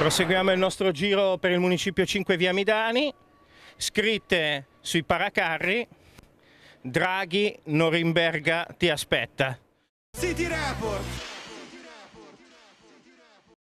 Proseguiamo il nostro giro per il municipio 5 Via Midani, scritte sui paracarri, Draghi Norimberga ti aspetta. City Report!